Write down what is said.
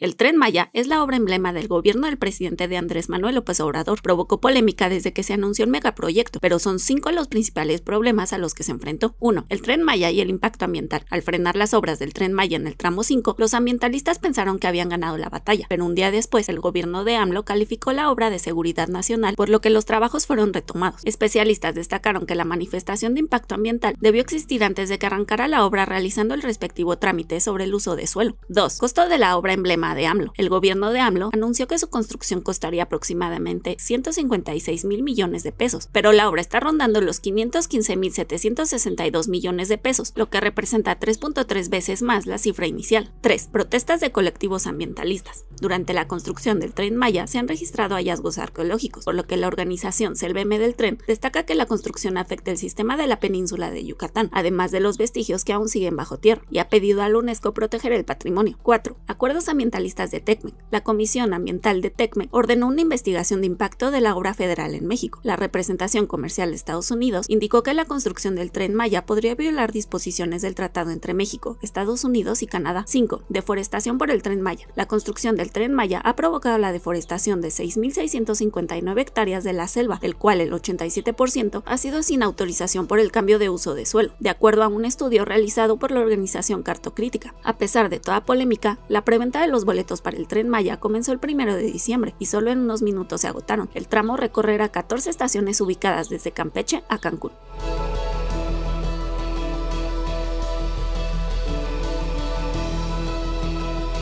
El tren Maya es la obra emblema del gobierno del presidente de Andrés Manuel López Obrador. Provocó polémica desde que se anunció el megaproyecto, pero son cinco los principales problemas a los que se enfrentó. 1. El tren Maya y el impacto ambiental. Al frenar las obras del tren Maya en el tramo 5, los ambientalistas pensaron que habían ganado la batalla, pero un día después el gobierno de AMLO calificó la obra de seguridad nacional, por lo que los trabajos fueron retomados. Especialistas destacaron que la manifestación de impacto ambiental debió existir antes de que arrancara la obra realizando el respectivo trámite sobre el uso de suelo. 2. Costo de la obra emblema de AMLO. El gobierno de AMLO anunció que su construcción costaría aproximadamente 156 mil millones de pesos, pero la obra está rondando los 515 mil 762 millones de pesos, lo que representa 3.3 veces más la cifra inicial. 3. Protestas de colectivos ambientalistas. Durante la construcción del tren Maya se han registrado hallazgos arqueológicos, por lo que la organización Selveme del Tren destaca que la construcción afecta el sistema de la península de Yucatán, además de los vestigios que aún siguen bajo tierra, y ha pedido al UNESCO proteger el patrimonio. 4. Acuerdos ambientales listas de TECMEC. La Comisión Ambiental de TECMEC ordenó una investigación de impacto de la obra federal en México. La representación comercial de Estados Unidos indicó que la construcción del tren Maya podría violar disposiciones del tratado entre México, Estados Unidos y Canadá. 5. Deforestación por el tren Maya. La construcción del tren Maya ha provocado la deforestación de 6.659 hectáreas de la selva, del cual el 87% ha sido sin autorización por el cambio de uso de suelo, de acuerdo a un estudio realizado por la organización Cartocrítica. A pesar de toda polémica, la preventa de los boletos para el tren Maya comenzó el 1 de diciembre y solo en unos minutos se agotaron. El tramo recorrerá 14 estaciones ubicadas desde Campeche a Cancún.